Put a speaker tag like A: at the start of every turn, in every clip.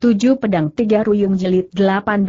A: Tujuh Pedang Tiga Ruyung jelit 18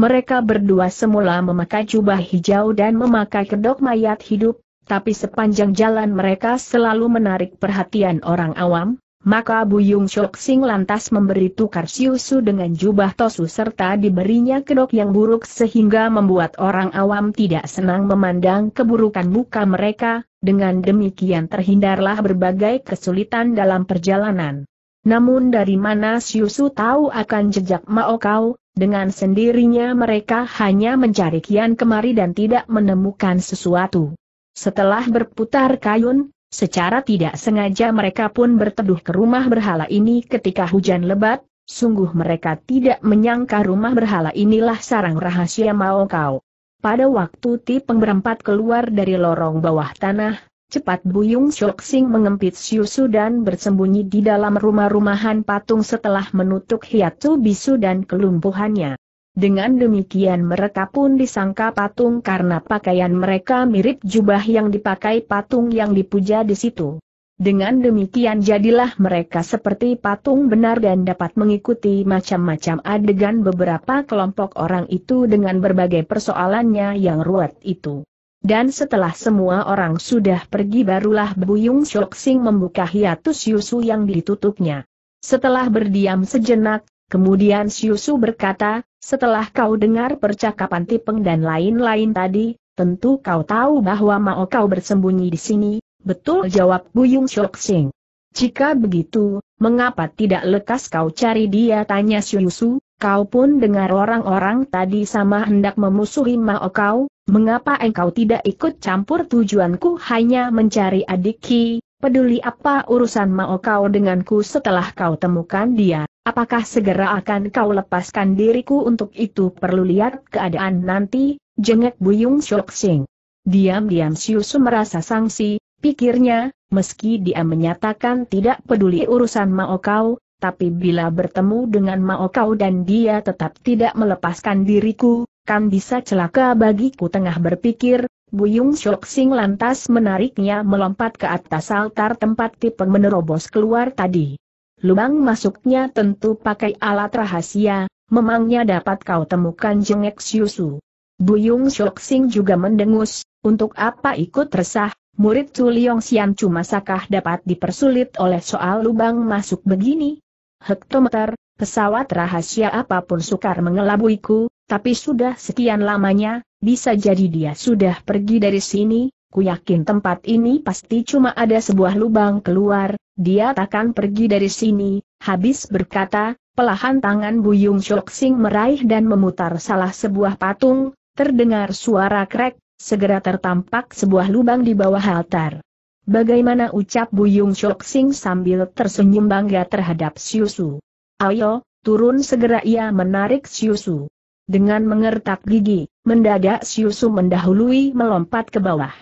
A: Mereka berdua semula memakai jubah hijau dan memakai kedok mayat hidup, tapi sepanjang jalan mereka selalu menarik perhatian orang awam, maka Buyung Shok Sing lantas memberi tukar siusu dengan jubah tosu serta diberinya kedok yang buruk sehingga membuat orang awam tidak senang memandang keburukan muka mereka, dengan demikian terhindarlah berbagai kesulitan dalam perjalanan. Namun dari mana Siusu tahu akan jejak Mao Kau, dengan sendirinya mereka hanya mencari kian kemari dan tidak menemukan sesuatu. Setelah berputar kayun, secara tidak sengaja mereka pun berteduh ke rumah berhala ini ketika hujan lebat, sungguh mereka tidak menyangka rumah berhala inilah sarang rahasia Mao Kau. Pada waktu Ti berempat keluar dari lorong bawah tanah, Cepat Buyung Shok Sing mengempit Siusu dan bersembunyi di dalam rumah-rumahan patung setelah menutup Hiatu Bisu dan kelumpuhannya. Dengan demikian mereka pun disangka patung karena pakaian mereka mirip jubah yang dipakai patung yang dipuja di situ. Dengan demikian jadilah mereka seperti patung benar dan dapat mengikuti macam-macam adegan beberapa kelompok orang itu dengan berbagai persoalannya yang ruwet itu. Dan setelah semua orang sudah pergi barulah Buyung Shok Sing membuka hiatus Yusu yang ditutupnya. Setelah berdiam sejenak, kemudian Yusu berkata, setelah kau dengar percakapan Tipeng dan lain-lain tadi, tentu kau tahu bahwa mau kau bersembunyi di sini, betul jawab Buyung Shok Sing. Jika begitu, mengapa tidak lekas kau cari dia tanya Yusu, Kau pun dengar orang-orang tadi sama hendak memusuhi Mao kau, mengapa engkau tidak ikut campur tujuanku hanya mencari adik Ki, peduli apa urusan Mao kau denganku setelah kau temukan dia, apakah segera akan kau lepaskan diriku untuk itu perlu lihat keadaan nanti, jengek Buyung Shok Sing. Diam-diam Siusu merasa sangsi, pikirnya, meski dia menyatakan tidak peduli urusan Mao kau, tapi bila bertemu dengan Mao Kau dan dia tetap tidak melepaskan diriku, kan bisa celaka bagiku tengah berpikir, Buyung Shok Sing lantas menariknya melompat ke atas altar tempat tipe menerobos keluar tadi. Lubang masuknya tentu pakai alat rahasia, memangnya dapat kau temukan jengek Siusu. Buyung Shok Sing juga mendengus, untuk apa ikut resah, murid Chu Liong Sian cuma sakah dapat dipersulit oleh soal lubang masuk begini? hektometer, pesawat rahasia apapun sukar mengelabuiku, tapi sudah sekian lamanya, bisa jadi dia sudah pergi dari sini, ku yakin tempat ini pasti cuma ada sebuah lubang keluar, dia takkan pergi dari sini, habis berkata, pelahan tangan Buyung Shok meraih dan memutar salah sebuah patung, terdengar suara krek, segera tertampak sebuah lubang di bawah altar. Bagaimana ucap Buyung Shok Sing sambil tersenyum bangga terhadap Siusu. Ayo, turun segera ia menarik Siusu. Dengan mengertak gigi, mendadak Siusu mendahului melompat ke bawah.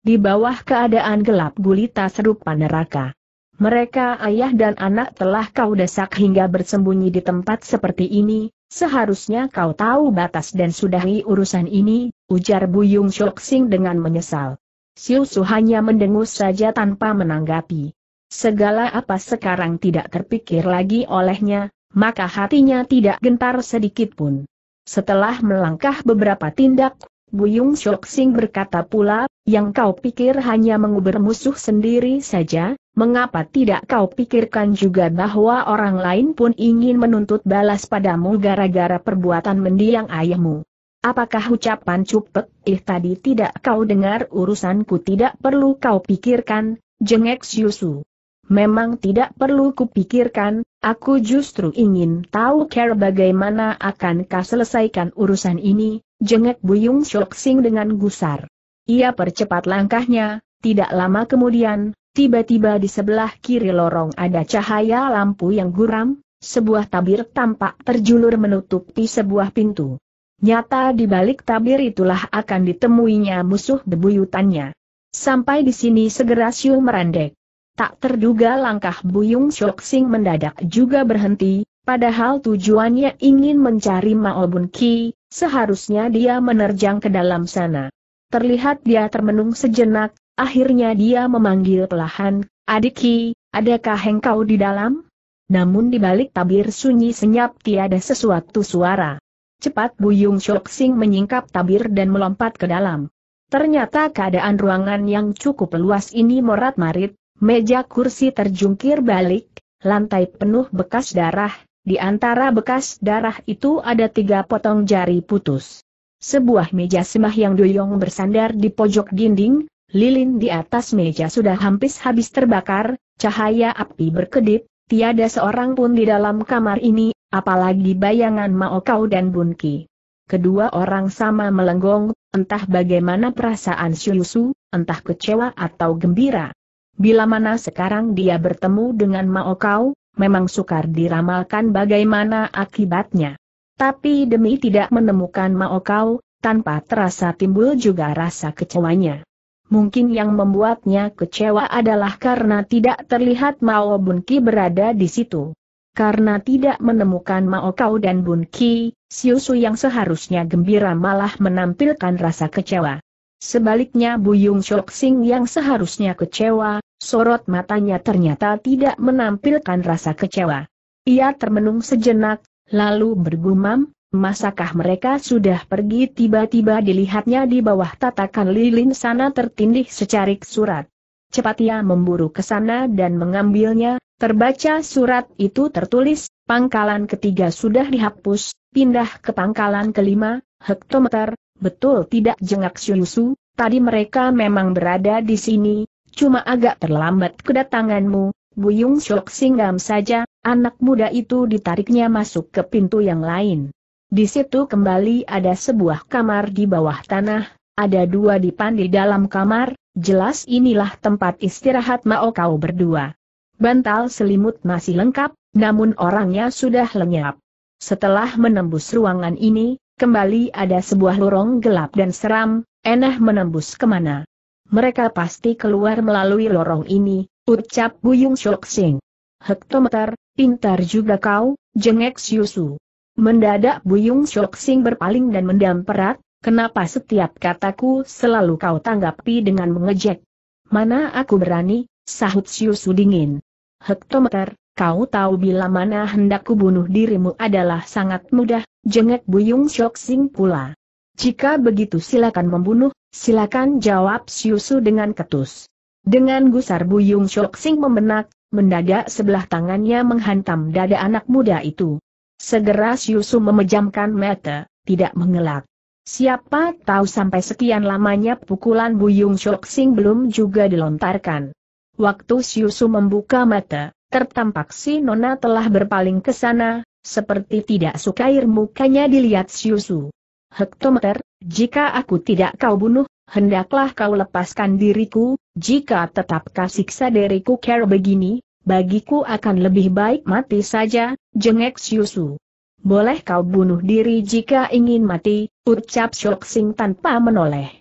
A: Di bawah keadaan gelap gulita serupa neraka. Mereka ayah dan anak telah kau desak hingga bersembunyi di tempat seperti ini, seharusnya kau tahu batas dan sudahi urusan ini, ujar Buyung Shok Sing dengan menyesal. Siu Su hanya mendengus saja tanpa menanggapi. Segala apa sekarang tidak terpikir lagi olehnya, maka hatinya tidak gentar sedikit pun. Setelah melangkah beberapa tindak, Buyung Shok Sing berkata pula, yang kau pikir hanya mengubur musuh sendiri saja, mengapa tidak kau pikirkan juga bahwa orang lain pun ingin menuntut balas padamu gara-gara perbuatan mendiang ayahmu. Apakah ucapan cupek, ih eh, tadi tidak kau dengar urusanku tidak perlu kau pikirkan, jengek Yusu. Memang tidak perlu kupikirkan, aku justru ingin tahu care bagaimana akan kau selesaikan urusan ini, jengek Buyung syok Sing dengan gusar. Ia percepat langkahnya, tidak lama kemudian, tiba-tiba di sebelah kiri lorong ada cahaya lampu yang guram, sebuah tabir tampak terjulur menutupi sebuah pintu. Nyata di balik tabir itulah akan ditemuinya musuh bebuyutannya. Sampai di sini segera Siu merendek. Tak terduga langkah Buyung Shoxing mendadak juga berhenti, padahal tujuannya ingin mencari Maobun Bun Ki, seharusnya dia menerjang ke dalam sana. Terlihat dia termenung sejenak, akhirnya dia memanggil pelahan, Adik Ki, adakah engkau di dalam? Namun di balik tabir sunyi senyap tiada sesuatu suara. Cepat Buyung Shok Sing menyingkap tabir dan melompat ke dalam. Ternyata keadaan ruangan yang cukup luas ini morat-marit, meja kursi terjungkir balik, lantai penuh bekas darah, di antara bekas darah itu ada tiga potong jari putus. Sebuah meja semah yang doyong bersandar di pojok dinding, lilin di atas meja sudah hampir habis terbakar, cahaya api berkedip, Tiada seorang pun di dalam kamar ini, apalagi bayangan Mao Kau dan Bunki. Kedua orang sama melenggong, entah bagaimana perasaan Syusu, entah kecewa atau gembira. Bila mana sekarang dia bertemu dengan Mao Kau, memang sukar diramalkan bagaimana akibatnya. Tapi demi tidak menemukan Mao Kau, tanpa terasa timbul juga rasa kecewanya. Mungkin yang membuatnya kecewa adalah karena tidak terlihat Mao Bunki berada di situ. Karena tidak menemukan Mao Kau dan Bun Ki, Siu Su yang seharusnya gembira malah menampilkan rasa kecewa. Sebaliknya Buyung Shok Sing yang seharusnya kecewa, sorot matanya ternyata tidak menampilkan rasa kecewa. Ia termenung sejenak, lalu bergumam, masakah mereka sudah pergi tiba-tiba dilihatnya di bawah tatakan lilin sana tertindih secarik surat. Cepat ia memburu ke sana dan mengambilnya, Terbaca surat itu tertulis, pangkalan ketiga sudah dihapus, pindah ke pangkalan kelima, hektometer, betul tidak jengak Syusu, tadi mereka memang berada di sini, cuma agak terlambat kedatanganmu, Buyung Syok Singgam saja, anak muda itu ditariknya masuk ke pintu yang lain. Di situ kembali ada sebuah kamar di bawah tanah, ada dua dipan di dalam kamar, jelas inilah tempat istirahat Mao kau berdua. Bantal selimut masih lengkap, namun orangnya sudah lenyap. Setelah menembus ruangan ini, kembali ada sebuah lorong gelap dan seram, enah menembus kemana. Mereka pasti keluar melalui lorong ini, ucap Buyung Shok Sing. Hektometer, pintar juga kau, jengek Yusu. Mendadak Buyung Shok Sing berpaling dan mendamperat, kenapa setiap kataku selalu kau tanggapi dengan mengejek? Mana aku berani, sahut Yusu dingin. Hektometer, kau tahu bila mana hendak kubunuh dirimu adalah sangat mudah, jengek Buyung Syok Sing pula. Jika begitu silakan membunuh, silakan jawab Siusu dengan ketus. Dengan gusar Buyung Syok Sing membenak, mendadak sebelah tangannya menghantam dada anak muda itu. Segera Siusu memejamkan mata, tidak mengelak. Siapa tahu sampai sekian lamanya pukulan Buyung Syok belum juga dilontarkan. Waktu Siusu membuka mata, tertampak si Nona telah berpaling ke sana, seperti tidak suka air mukanya dilihat Siusu. Hektometer, jika aku tidak kau bunuh, hendaklah kau lepaskan diriku, jika tetap siksa diriku kera begini, bagiku akan lebih baik mati saja, jengek Siusu. Boleh kau bunuh diri jika ingin mati, ucap Shoksing tanpa menoleh.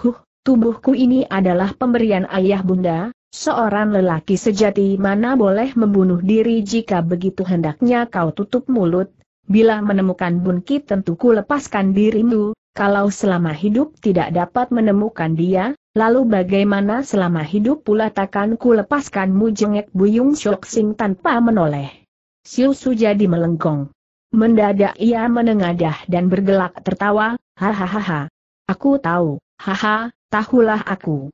A: Huh, tubuhku ini adalah pemberian ayah bunda, Seorang lelaki sejati mana boleh membunuh diri jika begitu hendaknya kau tutup mulut, bila menemukan Bunki tentu ku lepaskan dirimu, kalau selama hidup tidak dapat menemukan dia, lalu bagaimana selama hidup pula takkan ku lepaskanmu jengek Buyung Syok Sing tanpa menoleh. Siu Su jadi melengkung. Mendadak ia menengadah dan bergelak tertawa, hahaha. Aku tahu, haha, tahulah aku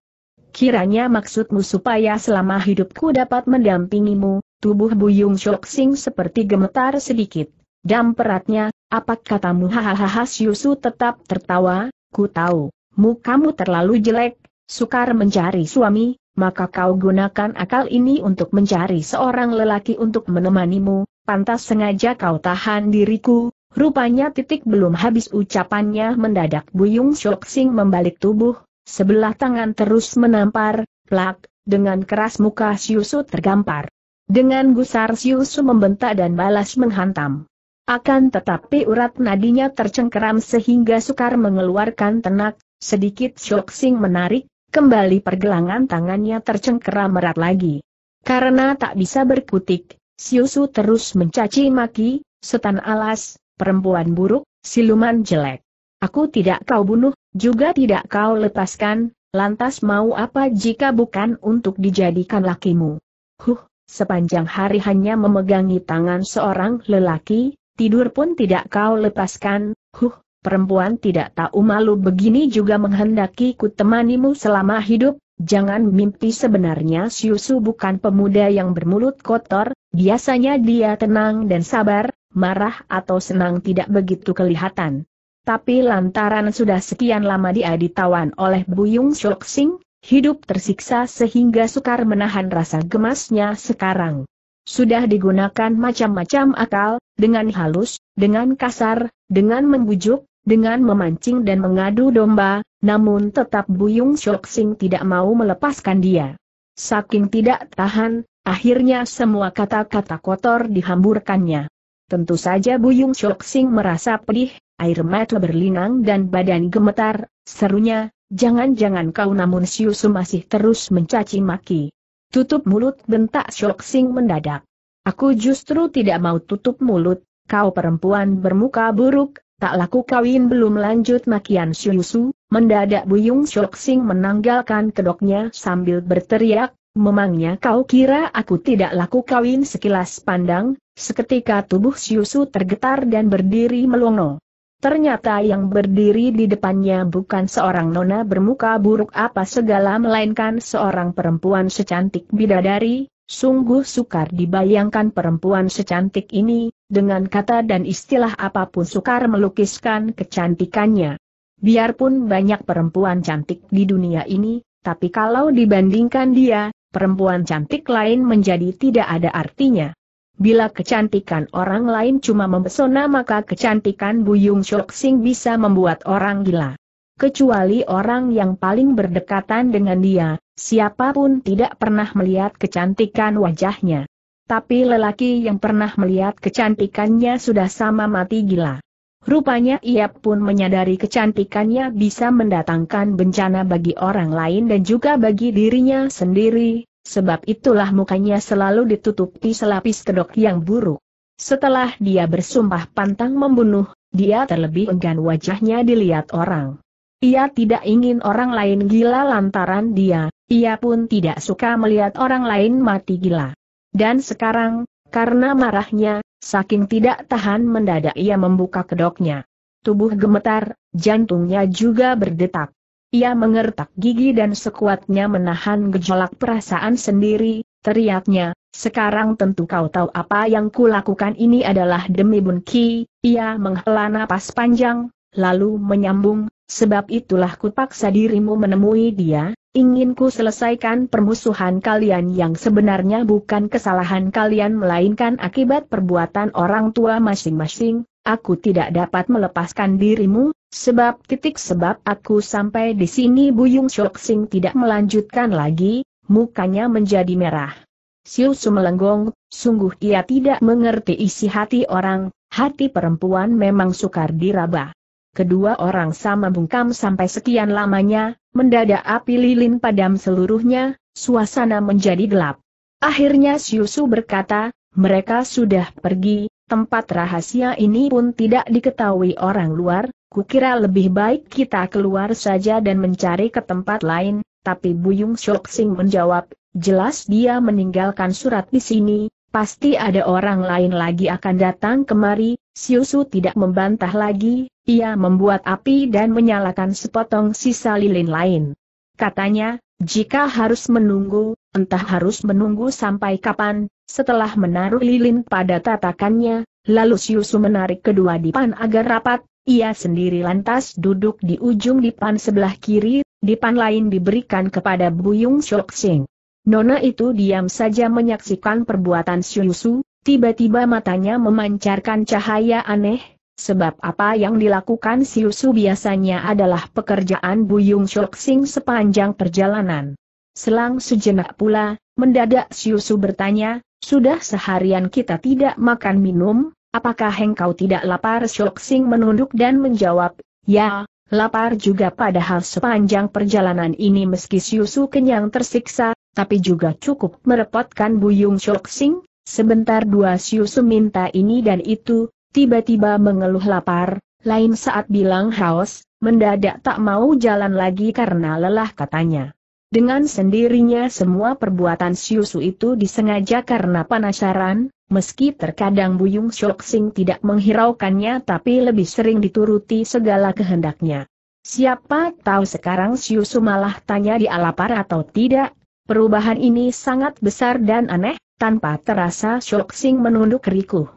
A: kiranya maksudmu supaya selama hidupku dapat mendampingimu, tubuh Buyung Shok Sing seperti gemetar sedikit. Dan peratnya, apa katamu hahaha Yusu tetap tertawa, ku tahu, mukamu terlalu jelek, sukar mencari suami, maka kau gunakan akal ini untuk mencari seorang lelaki untuk menemanimu, pantas sengaja kau tahan diriku, Rupanya titik belum habis ucapannya mendadak Buyung Shok Sing membalik tubuh, Sebelah tangan terus menampar, plak, dengan keras muka Siusu tergampar. Dengan gusar Siusu membentak dan balas menghantam. Akan tetapi urat nadinya tercengkeram sehingga sukar mengeluarkan tenak, sedikit Sing menarik, kembali pergelangan tangannya tercengkeram erat lagi. Karena tak bisa berkutik, Siusu terus mencaci maki, setan alas, perempuan buruk, siluman jelek. Aku tidak kau bunuh, juga tidak kau lepaskan, lantas mau apa jika bukan untuk dijadikan lakimu? Huh, sepanjang hari hanya memegangi tangan seorang lelaki, tidur pun tidak kau lepaskan, huh, perempuan tidak tahu malu begini juga menghendaki ku temanimu selama hidup, jangan mimpi sebenarnya Siusu bukan pemuda yang bermulut kotor, biasanya dia tenang dan sabar, marah atau senang tidak begitu kelihatan. Tapi lantaran sudah sekian lama dia ditawan oleh Buyung Shok Sing, hidup tersiksa sehingga sukar menahan rasa gemasnya sekarang. Sudah digunakan macam-macam akal, dengan halus, dengan kasar, dengan membujuk, dengan memancing dan mengadu domba, namun tetap Buyung Shok Sing tidak mau melepaskan dia. Saking tidak tahan, akhirnya semua kata-kata kotor dihamburkannya. Tentu saja Buyung Shok Sing merasa pedih, air mata berlinang dan badan gemetar, serunya, jangan-jangan kau namun Siusu masih terus mencaci maki. Tutup mulut bentak Shok Sing mendadak. Aku justru tidak mau tutup mulut, kau perempuan bermuka buruk, tak laku kawin belum lanjut makian Siusu, mendadak Buyung Shok Sing menanggalkan kedoknya sambil berteriak, memangnya kau kira aku tidak laku kawin sekilas pandang, seketika tubuh Siusu tergetar dan berdiri melongo. Ternyata yang berdiri di depannya bukan seorang nona bermuka buruk apa segala melainkan seorang perempuan secantik bidadari, sungguh sukar dibayangkan perempuan secantik ini, dengan kata dan istilah apapun sukar melukiskan kecantikannya. Biarpun banyak perempuan cantik di dunia ini, tapi kalau dibandingkan dia, perempuan cantik lain menjadi tidak ada artinya. Bila kecantikan orang lain cuma mempesona maka kecantikan Buyung Shok Sing bisa membuat orang gila. Kecuali orang yang paling berdekatan dengan dia, siapapun tidak pernah melihat kecantikan wajahnya. Tapi lelaki yang pernah melihat kecantikannya sudah sama mati gila. Rupanya ia pun menyadari kecantikannya bisa mendatangkan bencana bagi orang lain dan juga bagi dirinya sendiri, Sebab itulah mukanya selalu ditutupi selapis kedok yang buruk. Setelah dia bersumpah pantang membunuh, dia terlebih enggan wajahnya dilihat orang. Ia tidak ingin orang lain gila lantaran dia, ia pun tidak suka melihat orang lain mati gila. Dan sekarang, karena marahnya, saking tidak tahan mendadak ia membuka kedoknya. Tubuh gemetar, jantungnya juga berdetak. Ia mengertak gigi dan sekuatnya menahan gejolak perasaan sendiri, teriaknya, sekarang tentu kau tahu apa yang kulakukan ini adalah demi Bun Ki, ia menghela napas panjang, lalu menyambung, sebab itulah kupaksa dirimu menemui dia, Inginku selesaikan permusuhan kalian yang sebenarnya bukan kesalahan kalian melainkan akibat perbuatan orang tua masing-masing, Aku tidak dapat melepaskan dirimu, sebab titik sebab aku sampai di sini Buyung Shok Sing tidak melanjutkan lagi, mukanya menjadi merah. Siu melenggong, sungguh ia tidak mengerti isi hati orang, hati perempuan memang sukar diraba. Kedua orang sama bungkam sampai sekian lamanya, mendadak api lilin padam seluruhnya, suasana menjadi gelap. Akhirnya Siusu berkata, mereka sudah pergi, Tempat rahasia ini pun tidak diketahui orang luar, kukira lebih baik kita keluar saja dan mencari ke tempat lain, tapi Buyung Shok Sing menjawab, jelas dia meninggalkan surat di sini, pasti ada orang lain lagi akan datang kemari, Siusu tidak membantah lagi, ia membuat api dan menyalakan sepotong sisa lilin lain. Katanya, jika harus menunggu, entah harus menunggu sampai kapan, setelah menaruh lilin pada tatakannya, lalu Siusu menarik kedua dipan agar rapat, ia sendiri lantas duduk di ujung dipan sebelah kiri, dipan lain diberikan kepada Buyung Shok Sing. Nona itu diam saja menyaksikan perbuatan Siusu, tiba-tiba matanya memancarkan cahaya aneh, Sebab apa yang dilakukan Siusu biasanya adalah pekerjaan Buyung Shok sepanjang perjalanan. Selang sejenak pula, mendadak Siusu bertanya, sudah seharian kita tidak makan minum, apakah engkau tidak lapar Shok menunduk dan menjawab, ya, lapar juga padahal sepanjang perjalanan ini meski Siusu kenyang tersiksa, tapi juga cukup merepotkan Buyung Shok sebentar dua Siusu minta ini dan itu, tiba-tiba mengeluh lapar, lain saat bilang haus, mendadak tak mau jalan lagi karena lelah katanya. Dengan sendirinya semua perbuatan Siusu itu disengaja karena penasaran, meski terkadang Buyung Shoxing tidak menghiraukannya tapi lebih sering dituruti segala kehendaknya. Siapa tahu sekarang Siusu malah tanya di lapar atau tidak, perubahan ini sangat besar dan aneh, tanpa terasa Shoxing menunduk rikuh.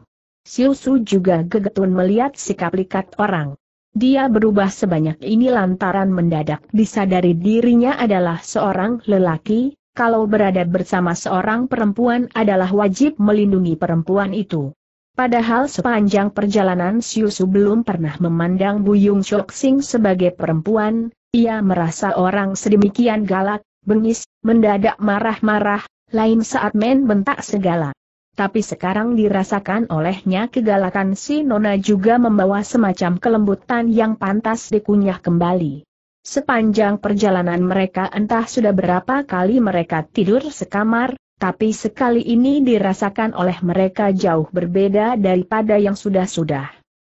A: Siu Su juga gegetun melihat sikap likat orang. Dia berubah sebanyak ini lantaran mendadak disadari dirinya adalah seorang lelaki, kalau berada bersama seorang perempuan adalah wajib melindungi perempuan itu. Padahal sepanjang perjalanan Su belum pernah memandang Buyung Chok Sing sebagai perempuan, ia merasa orang sedemikian galak, bengis, mendadak marah-marah, lain saat men bentak segala tapi sekarang dirasakan olehnya kegalakan si Nona juga membawa semacam kelembutan yang pantas dikunyah kembali. Sepanjang perjalanan mereka entah sudah berapa kali mereka tidur sekamar, tapi sekali ini dirasakan oleh mereka jauh berbeda daripada yang sudah-sudah.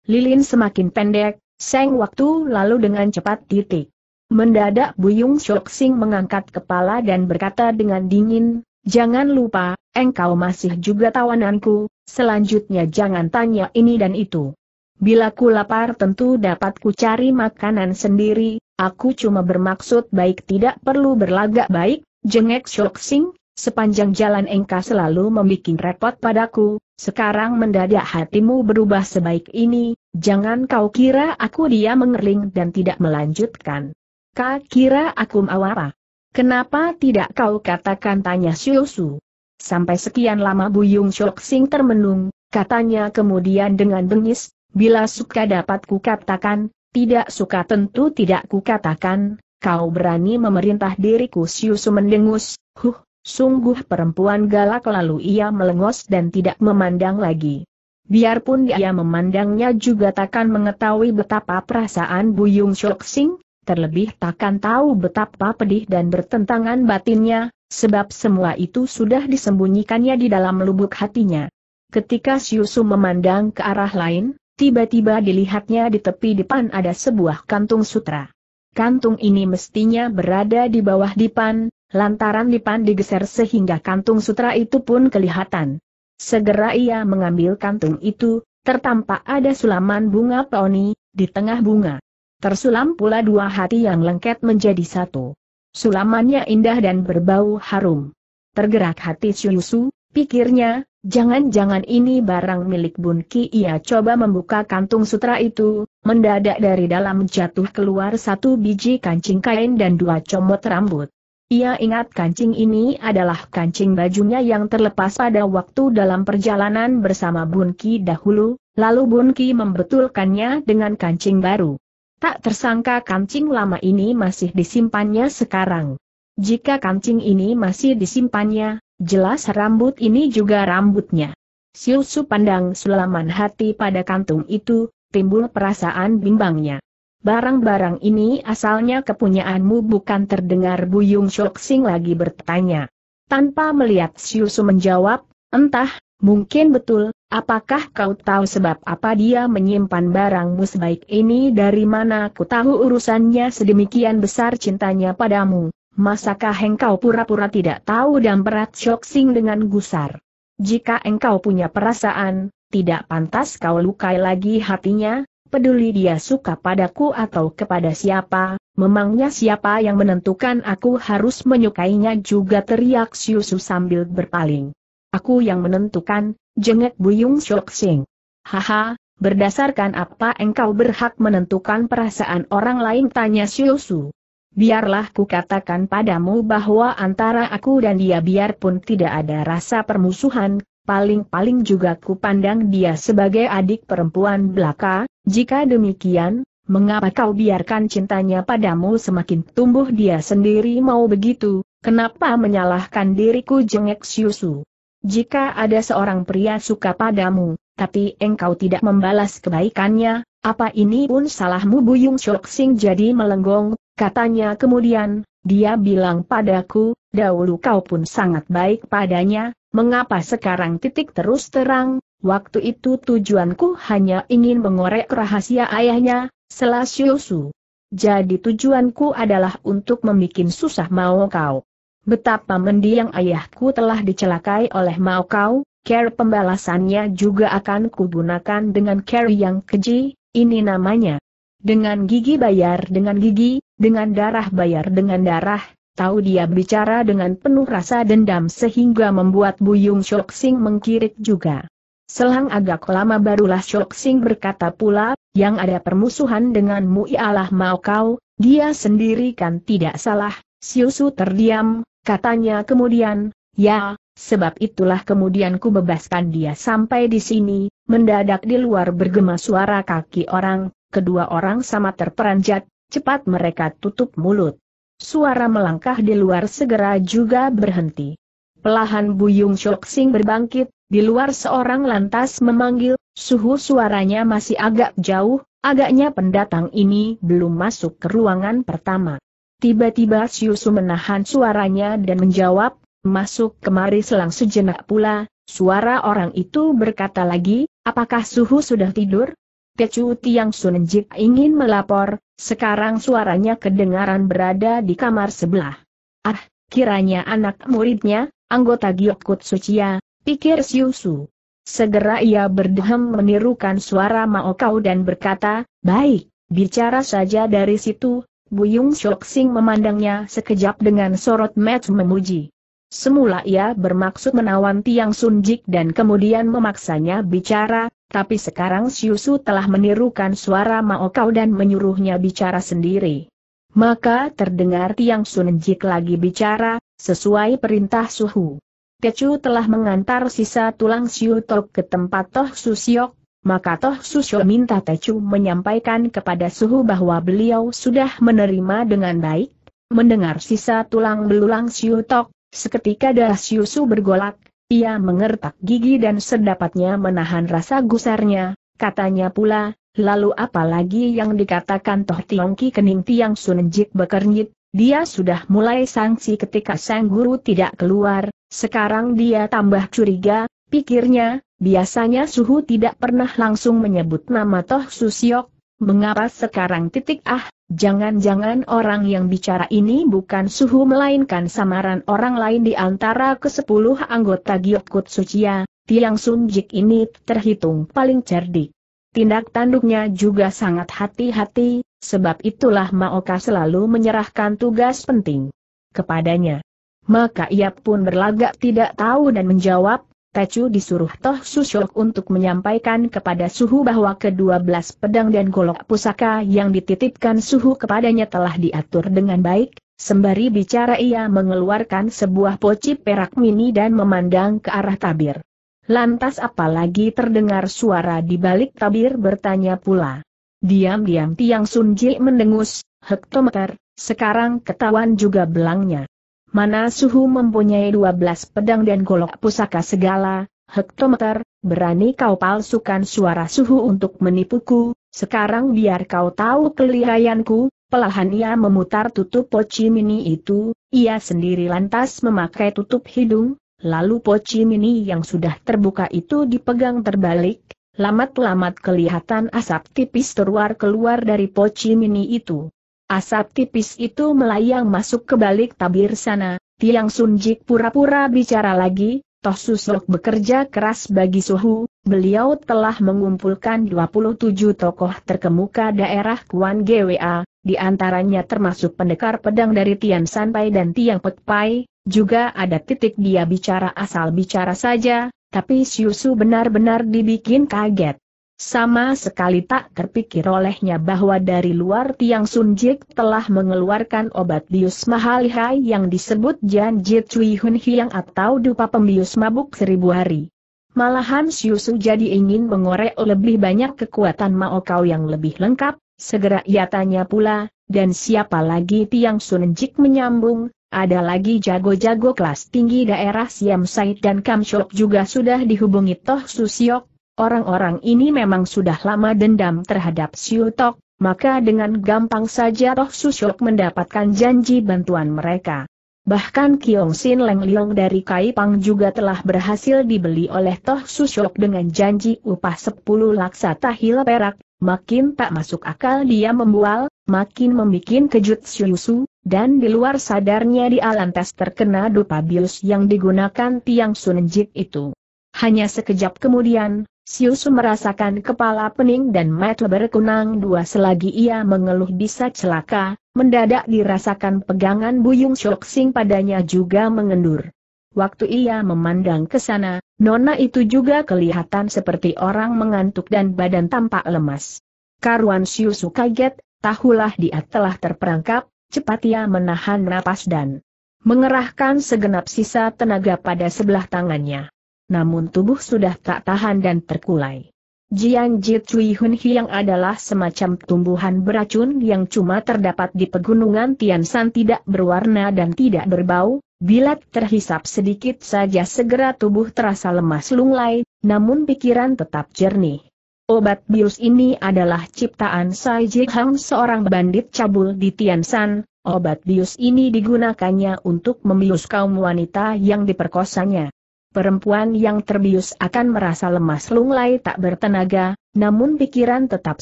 A: Lilin semakin pendek, seng waktu lalu dengan cepat titik. Mendadak Buyung Shok Sing mengangkat kepala dan berkata dengan dingin, Jangan lupa, engkau masih juga tawananku, selanjutnya jangan tanya ini dan itu. Bila ku lapar tentu dapat ku cari makanan sendiri, aku cuma bermaksud baik tidak perlu berlagak baik, jengek syoksing, sepanjang jalan engkau selalu membuat repot padaku, sekarang mendadak hatimu berubah sebaik ini, jangan kau kira aku dia mengerling dan tidak melanjutkan. Kau kira aku mau apa? Kenapa tidak kau katakan tanya Xiusu? Sampai sekian lama Buyung Shok Sing termenung, katanya kemudian dengan bengis, bila suka dapat kukatakan, tidak suka tentu tidak kukatakan, kau berani memerintah diriku Su mendengus, huh, sungguh perempuan galak lalu ia melengos dan tidak memandang lagi. Biarpun dia memandangnya juga takkan mengetahui betapa perasaan Buyung Shok Sing, terlebih takkan tahu betapa pedih dan bertentangan batinnya, sebab semua itu sudah disembunyikannya di dalam lubuk hatinya. Ketika Siusu memandang ke arah lain, tiba-tiba dilihatnya di tepi depan ada sebuah kantung sutra. Kantung ini mestinya berada di bawah dipan, lantaran dipan digeser sehingga kantung sutra itu pun kelihatan. Segera ia mengambil kantung itu, tertampak ada sulaman bunga peoni, di tengah bunga. Tersulam pula dua hati yang lengket menjadi satu. Sulamannya indah dan berbau harum. Tergerak hati Syuyusu, pikirnya, jangan-jangan ini barang milik Bunki ia coba membuka kantung sutra itu, mendadak dari dalam jatuh keluar satu biji kancing kain dan dua comot rambut. Ia ingat kancing ini adalah kancing bajunya yang terlepas pada waktu dalam perjalanan bersama Bunki dahulu, lalu Bunki membetulkannya dengan kancing baru. Tak tersangka kancing lama ini masih disimpannya sekarang. Jika kancing ini masih disimpannya, jelas rambut ini juga rambutnya. Siusu pandang sulaman hati pada kantung itu, timbul perasaan bimbangnya. Barang-barang ini asalnya kepunyaanmu bukan terdengar Buyung Shoksing lagi bertanya. Tanpa melihat Siusu menjawab, entah, Mungkin betul, apakah kau tahu sebab apa dia menyimpan barangmu sebaik ini dari mana ku tahu urusannya sedemikian besar cintanya padamu, masakah engkau pura-pura tidak tahu dan berat sing dengan gusar? Jika engkau punya perasaan, tidak pantas kau lukai lagi hatinya, peduli dia suka padaku atau kepada siapa, memangnya siapa yang menentukan aku harus menyukainya juga teriak Siusu sambil berpaling. Aku yang menentukan, jengek Buyung Shok Sing. Haha, berdasarkan apa engkau berhak menentukan perasaan orang lain tanya Siusu. Biarlah ku katakan padamu bahwa antara aku dan dia biarpun tidak ada rasa permusuhan, paling-paling juga ku pandang dia sebagai adik perempuan belaka, jika demikian, mengapa kau biarkan cintanya padamu semakin tumbuh dia sendiri mau begitu, kenapa menyalahkan diriku jengek Siusu. Jika ada seorang pria suka padamu, tapi engkau tidak membalas kebaikannya, apa ini pun salahmu Buyung Shok Sing jadi melenggong, katanya kemudian, dia bilang padaku, dahulu kau pun sangat baik padanya, mengapa sekarang titik terus terang, waktu itu tujuanku hanya ingin mengorek rahasia ayahnya, Selasyusu. Jadi tujuanku adalah untuk membuat susah mau kau. Betapa mendiang ayahku telah dicelakai oleh Mao Kau, care pembalasannya juga akan kugunakan dengan care yang keji, ini namanya. Dengan gigi bayar dengan gigi, dengan darah bayar dengan darah, tahu dia bicara dengan penuh rasa dendam sehingga membuat Buyung Shoxing Sing juga. Selang agak lama barulah Shoxing berkata pula, yang ada permusuhan denganmu ialah Mao kau, dia sendiri kan tidak salah, Siusu terdiam, katanya kemudian, ya, sebab itulah kemudian ku bebaskan dia sampai di sini, mendadak di luar bergema suara kaki orang, kedua orang sama terperanjat, cepat mereka tutup mulut. Suara melangkah di luar segera juga berhenti. Pelahan Buyung Shok Sing berbangkit, di luar seorang lantas memanggil, suhu suaranya masih agak jauh, agaknya pendatang ini belum masuk ke ruangan pertama. Tiba-tiba Siusu menahan suaranya dan menjawab, masuk kemari selang sejenak pula, suara orang itu berkata lagi, apakah Suhu sudah tidur? Kecu Tiang Sunenjit ingin melapor, sekarang suaranya kedengaran berada di kamar sebelah. Ah, kiranya anak muridnya, anggota Giokut Sucia, ya, pikir Siusu. Segera ia berdehem menirukan suara Maokau dan berkata, baik, bicara saja dari situ, Buyung Shok Sing memandangnya sekejap dengan sorot match memuji. Semula ia bermaksud menawan Tiang Sunjik dan kemudian memaksanya bicara, tapi sekarang Su telah menirukan suara Mao Kau dan menyuruhnya bicara sendiri. Maka terdengar Tiang Sunjik lagi bicara, sesuai perintah Suhu. Kecu telah mengantar sisa tulang Siu Tok ke tempat Toh Su Siok, maka Toh Susyo minta Tecu menyampaikan kepada Suhu bahwa beliau sudah menerima dengan baik. Mendengar sisa tulang belulang Siu Tok, seketika darah Siu Su bergolak, ia mengertak gigi dan sedapatnya menahan rasa gusarnya, katanya pula, lalu apalagi yang dikatakan Toh Tiongki Kening Tiang Sunjik bekernyit, dia sudah mulai sangsi ketika sang guru tidak keluar, sekarang dia tambah curiga, Pikirnya, biasanya Suhu tidak pernah langsung menyebut nama Toh Susiok, mengapa sekarang titik ah, jangan-jangan orang yang bicara ini bukan Suhu melainkan samaran orang lain di antara kesepuluh anggota Gyokut Sucia, Tiang jik ini terhitung paling cerdik. Tindak tanduknya juga sangat hati-hati, sebab itulah Maoka selalu menyerahkan tugas penting kepadanya. Maka ia pun berlagak tidak tahu dan menjawab, Tecu disuruh Toh Susyok untuk menyampaikan kepada Suhu bahwa kedua belas pedang dan golok pusaka yang dititipkan Suhu kepadanya telah diatur dengan baik, sembari bicara ia mengeluarkan sebuah poci perak mini dan memandang ke arah tabir. Lantas apalagi terdengar suara di balik tabir bertanya pula. Diam-diam Tiang Sunji mendengus, hektometer, sekarang ketahuan juga belangnya. Mana suhu mempunyai 12 pedang dan golok pusaka segala, hektometer, berani kau palsukan suara suhu untuk menipuku, sekarang biar kau tahu kelihayanku, pelahan ia memutar tutup poci mini itu, ia sendiri lantas memakai tutup hidung, lalu poci mini yang sudah terbuka itu dipegang terbalik, lamat-lamat kelihatan asap tipis terluar keluar dari poci mini itu. Asap tipis itu melayang masuk ke balik tabir sana, Tiang Sunjik pura-pura bicara lagi, Toh Susok bekerja keras bagi Suhu, beliau telah mengumpulkan 27 tokoh terkemuka daerah Kuan GWA, di antaranya termasuk pendekar pedang dari Tian Sanpai dan Tiang Pekpai, juga ada titik dia bicara asal bicara saja, tapi Siusu benar-benar dibikin kaget. Sama sekali tak terpikir olehnya bahwa dari luar tiang sunjik telah mengeluarkan obat bius mahal hai yang disebut Jit cui hun hiang atau dupa pembius mabuk seribu hari. Malahan Siusu jadi ingin mengorek lebih banyak kekuatan Mao Kau yang lebih lengkap, segera ia tanya pula, dan siapa lagi tiang sunjik menyambung, ada lagi jago-jago kelas tinggi daerah Siam Said dan Kam Shok juga sudah dihubungi Toh Susiok, Orang-orang ini memang sudah lama dendam terhadap Siu Tok, maka dengan gampang saja Toh Susyok mendapatkan janji bantuan mereka. Bahkan Kiong Sin Leng Leong dari Pang juga telah berhasil dibeli oleh Toh Susyok dengan janji upah 10 laksa tahil perak, makin tak masuk akal dia membual, makin membuat kejut Su, dan di luar sadarnya di Alantas terkena dupa bius yang digunakan tiang Sun Jik itu. Hanya sekejap kemudian, Siusu merasakan kepala pening dan mata berkunang dua selagi ia mengeluh bisa celaka, mendadak dirasakan pegangan Buyung Shok padanya juga mengendur. Waktu ia memandang ke sana, Nona itu juga kelihatan seperti orang mengantuk dan badan tampak lemas. Karuan Siusu kaget, tahulah dia telah terperangkap, cepat ia menahan napas dan mengerahkan segenap sisa tenaga pada sebelah tangannya namun tubuh sudah tak tahan dan terkulai. Jiang Jit Cui Hun Hiang adalah semacam tumbuhan beracun yang cuma terdapat di pegunungan Tian Tiansan tidak berwarna dan tidak berbau, bila terhisap sedikit saja segera tubuh terasa lemas lunglai, namun pikiran tetap jernih. Obat bius ini adalah ciptaan Sai Hang seorang bandit cabul di Tian Tiansan, obat bius ini digunakannya untuk membius kaum wanita yang diperkosanya. Perempuan yang terbius akan merasa lemas lunglai tak bertenaga, namun pikiran tetap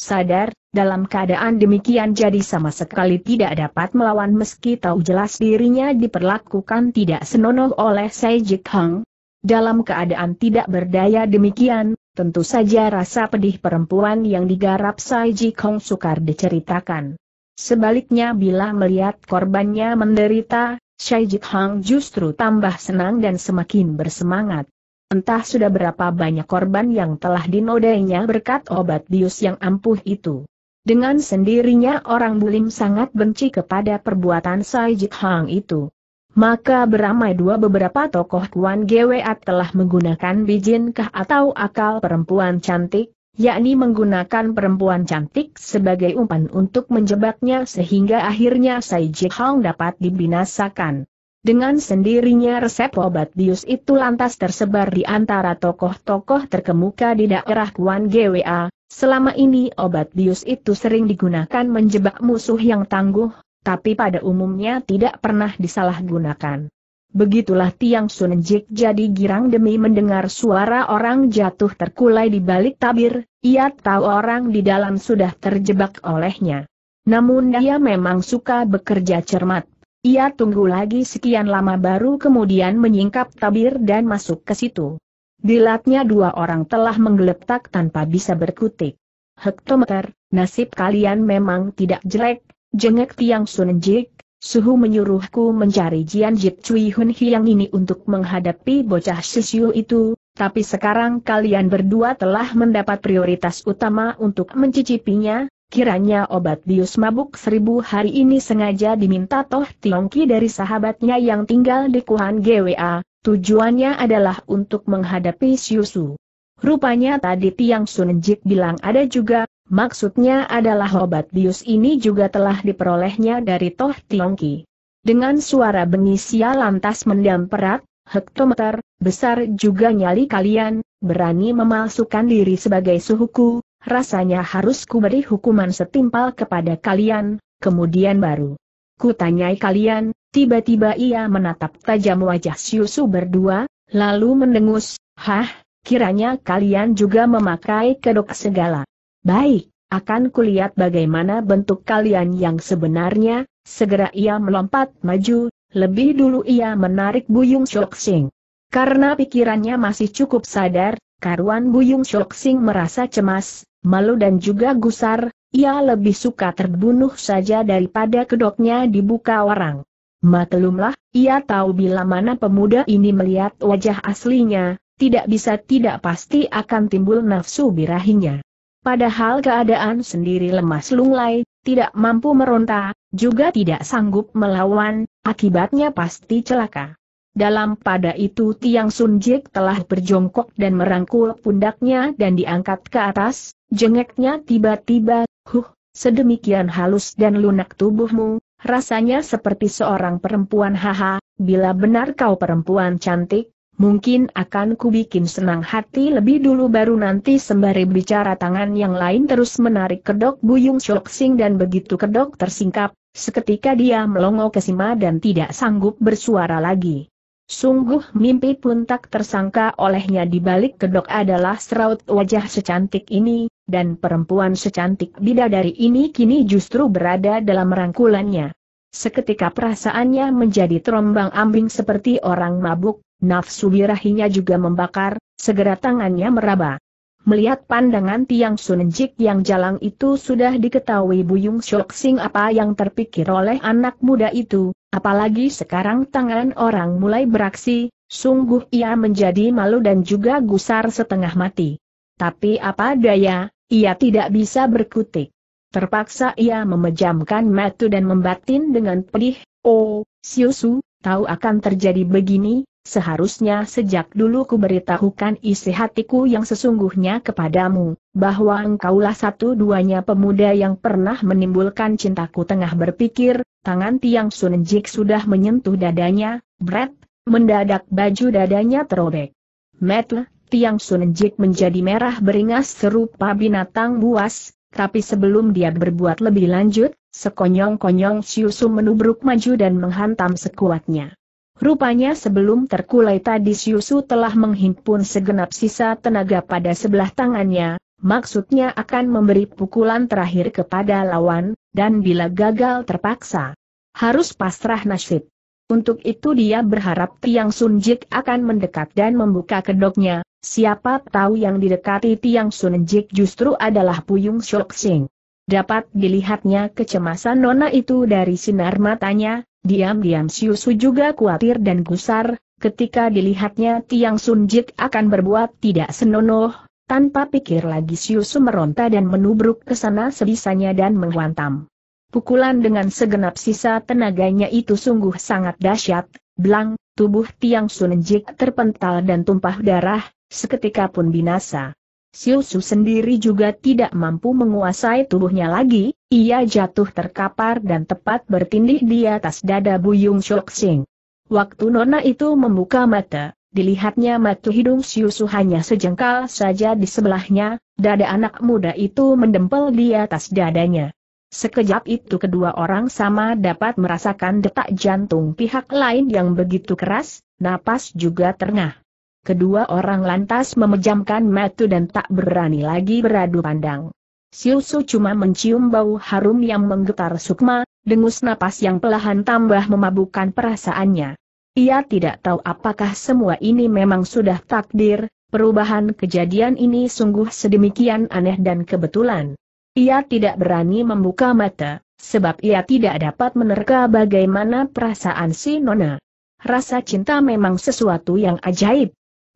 A: sadar, dalam keadaan demikian jadi sama sekali tidak dapat melawan meski tahu jelas dirinya diperlakukan tidak senonoh oleh Sai Jik Hang. Dalam keadaan tidak berdaya demikian, tentu saja rasa pedih perempuan yang digarap Sai Hong sukar diceritakan. Sebaliknya bila melihat korbannya menderita, Shai Hang justru tambah senang dan semakin bersemangat. Entah sudah berapa banyak korban yang telah dinodainya berkat obat bius yang ampuh itu. Dengan sendirinya orang bulim sangat benci kepada perbuatan Shai Hang itu. Maka beramai dua beberapa tokoh Kuan Gwea telah menggunakan bijinkah atau akal perempuan cantik, yakni menggunakan perempuan cantik sebagai umpan untuk menjebaknya sehingga akhirnya Sai Jihong dapat dibinasakan. Dengan sendirinya resep obat bius itu lantas tersebar di antara tokoh-tokoh terkemuka di daerah Kuan GWA. Selama ini obat bius itu sering digunakan menjebak musuh yang tangguh, tapi pada umumnya tidak pernah disalahgunakan. Begitulah Tiang Sunjik jadi girang demi mendengar suara orang jatuh terkulai di balik tabir, ia tahu orang di dalam sudah terjebak olehnya. Namun dia memang suka bekerja cermat. Ia tunggu lagi sekian lama baru kemudian menyingkap tabir dan masuk ke situ. Dilatnya dua orang telah menggeletak tanpa bisa berkutik. Hektometer, nasib kalian memang tidak jelek, jengek Tiang Sunjik. Suhu menyuruhku mencari Jian Jit Cui Hun Hiang ini untuk menghadapi bocah Sisiu itu, tapi sekarang kalian berdua telah mendapat prioritas utama untuk mencicipinya, kiranya obat bius mabuk seribu hari ini sengaja diminta Toh Tiongki dari sahabatnya yang tinggal di Kuhan GWA, tujuannya adalah untuk menghadapi Siusu. Rupanya tadi Tiang Sunjik bilang ada juga Maksudnya adalah obat bius ini juga telah diperolehnya dari Toh Tiongki. Dengan suara bengis lantas mendam perat, hektometer, besar juga nyali kalian, berani memalsukan diri sebagai suhuku, rasanya harus kuberi hukuman setimpal kepada kalian, kemudian baru. Kutanyai kalian, tiba-tiba ia menatap tajam wajah Siusu berdua, lalu mendengus, hah, kiranya kalian juga memakai kedok segala. Baik, akan kulihat bagaimana bentuk kalian yang sebenarnya, segera ia melompat maju, lebih dulu ia menarik Buyung Shoxing. Karena pikirannya masih cukup sadar, karuan Buyung Shoxing merasa cemas, malu dan juga gusar, ia lebih suka terbunuh saja daripada kedoknya dibuka orang. Maklumlah, ia tahu bila mana pemuda ini melihat wajah aslinya, tidak bisa tidak pasti akan timbul nafsu birahinya. Padahal keadaan sendiri lemas lunglai, tidak mampu meronta, juga tidak sanggup melawan, akibatnya pasti celaka. Dalam pada itu Tiang Sun Jik telah berjongkok dan merangkul pundaknya dan diangkat ke atas, jengeknya tiba-tiba, huh, sedemikian halus dan lunak tubuhmu, rasanya seperti seorang perempuan haha, bila benar kau perempuan cantik, Mungkin akan kubikin senang hati lebih dulu baru nanti sembari bicara tangan yang lain terus menarik kedok Buyung Sing dan begitu kedok tersingkap, seketika dia melongo ke sima dan tidak sanggup bersuara lagi. Sungguh mimpi pun tak tersangka olehnya di balik kedok adalah seraut wajah secantik ini, dan perempuan secantik bidadari ini kini justru berada dalam rangkulannya. Seketika perasaannya menjadi terombang ambing seperti orang mabuk, nafsu birahinya juga membakar, segera tangannya meraba. Melihat pandangan tiang sunjik yang jalan itu sudah diketahui Buyung Syok Sing apa yang terpikir oleh anak muda itu, apalagi sekarang tangan orang mulai beraksi, sungguh ia menjadi malu dan juga gusar setengah mati. Tapi apa daya, ia tidak bisa berkutik. Terpaksa ia memejamkan mata dan membatin dengan pedih, Oh, Siusu, tahu akan terjadi begini, seharusnya sejak dulu ku beritahukan isi hatiku yang sesungguhnya kepadamu, bahwa engkaulah satu-duanya pemuda yang pernah menimbulkan cintaku tengah berpikir, tangan tiang sunenjik sudah menyentuh dadanya, Brett, mendadak baju dadanya terobek. Metle, tiang sunenjik menjadi merah beringas serupa binatang buas, tapi sebelum dia berbuat lebih lanjut, sekonyong-konyong Siusu menubruk maju dan menghantam sekuatnya. Rupanya sebelum terkulai tadi Siusu telah menghimpun segenap sisa tenaga pada sebelah tangannya, maksudnya akan memberi pukulan terakhir kepada lawan, dan bila gagal terpaksa, harus pasrah nasib. Untuk itu dia berharap Tiang Sunjik akan mendekat dan membuka kedoknya, Siapa tahu yang didekati Tiang Sunjik justru adalah Puyung Shok Sing. Dapat dilihatnya kecemasan Nona itu dari sinar matanya, diam-diam Siusu juga khawatir dan gusar, ketika dilihatnya Tiang Sunjik akan berbuat tidak senonoh, tanpa pikir lagi Siusu meronta dan menubruk ke sana sebisanya dan menghantam. Pukulan dengan segenap sisa tenaganya itu sungguh sangat dahsyat, belang, tubuh Tiang Sunjik terpental dan tumpah darah, seketika pun binasa. Siusu sendiri juga tidak mampu menguasai tubuhnya lagi, ia jatuh terkapar dan tepat bertindih di atas dada Buyung Shoksing. Waktu nona itu membuka mata, dilihatnya mata hidung Siusu hanya sejengkal saja di sebelahnya, dada anak muda itu mendempel di atas dadanya. Sekejap itu kedua orang sama dapat merasakan detak jantung pihak lain yang begitu keras, napas juga terengah. Kedua orang lantas memejamkan mata dan tak berani lagi beradu pandang. Siusu cuma mencium bau harum yang menggetar sukma, dengus napas yang pelahan tambah memabukkan perasaannya. Ia tidak tahu apakah semua ini memang sudah takdir, perubahan kejadian ini sungguh sedemikian aneh dan kebetulan. Ia tidak berani membuka mata, sebab ia tidak dapat menerka bagaimana perasaan si Nona. Rasa cinta memang sesuatu yang ajaib.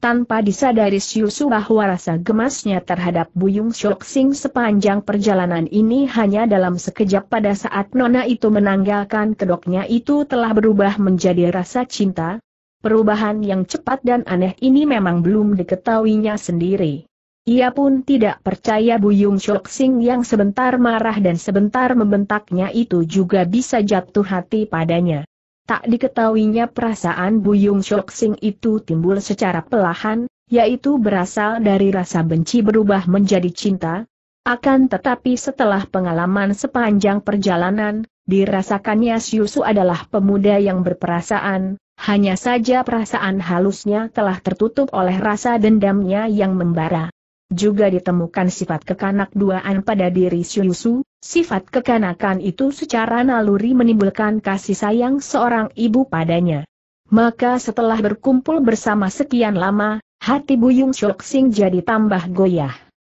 A: Tanpa disadari Siusu bahwa rasa gemasnya terhadap Buyung Shok sepanjang perjalanan ini hanya dalam sekejap pada saat Nona itu menanggalkan kedoknya itu telah berubah menjadi rasa cinta. Perubahan yang cepat dan aneh ini memang belum diketahuinya sendiri. Ia pun tidak percaya Buyung Shok yang sebentar marah dan sebentar membentaknya itu juga bisa jatuh hati padanya. Tak diketahuinya perasaan Buyung Shok Sing itu timbul secara pelahan, yaitu berasal dari rasa benci berubah menjadi cinta. Akan tetapi setelah pengalaman sepanjang perjalanan, dirasakannya Siusu adalah pemuda yang berperasaan, hanya saja perasaan halusnya telah tertutup oleh rasa dendamnya yang membara juga ditemukan sifat kekanak duaan pada diri Syusu, sifat kekanakan itu secara naluri menimbulkan kasih sayang seorang ibu padanya. Maka setelah berkumpul bersama sekian lama, hati Buyung Syoksing jadi tambah goyah.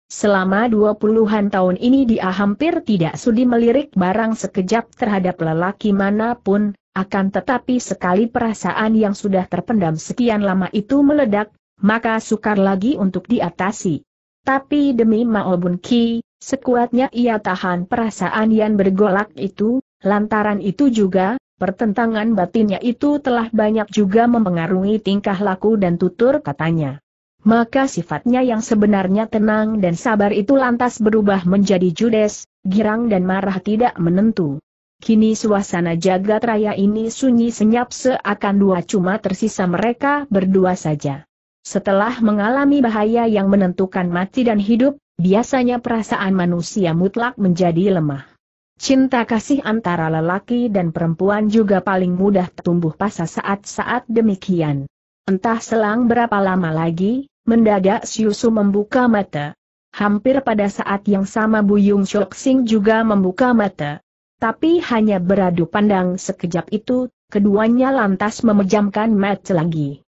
A: Selama dua puluhan tahun ini dia hampir tidak sudi melirik barang sekejap terhadap lelaki manapun, akan tetapi sekali perasaan yang sudah terpendam sekian lama itu meledak, maka sukar lagi untuk diatasi. Tapi demi Mao Bun Ki, sekuatnya ia tahan perasaan yang bergolak itu, lantaran itu juga, pertentangan batinnya itu telah banyak juga mempengaruhi tingkah laku dan tutur katanya. Maka sifatnya yang sebenarnya tenang dan sabar itu lantas berubah menjadi judes, girang dan marah tidak menentu. Kini suasana jagat raya ini sunyi senyap seakan dua cuma tersisa mereka berdua saja. Setelah mengalami bahaya yang menentukan mati dan hidup, biasanya perasaan manusia mutlak menjadi lemah. Cinta kasih antara lelaki dan perempuan juga paling mudah tumbuh pasca saat-saat demikian. Entah selang berapa lama lagi, mendadak Siusu membuka mata. Hampir pada saat yang sama Buyung Shoksing juga membuka mata. Tapi hanya beradu pandang sekejap itu, keduanya lantas memejamkan mata lagi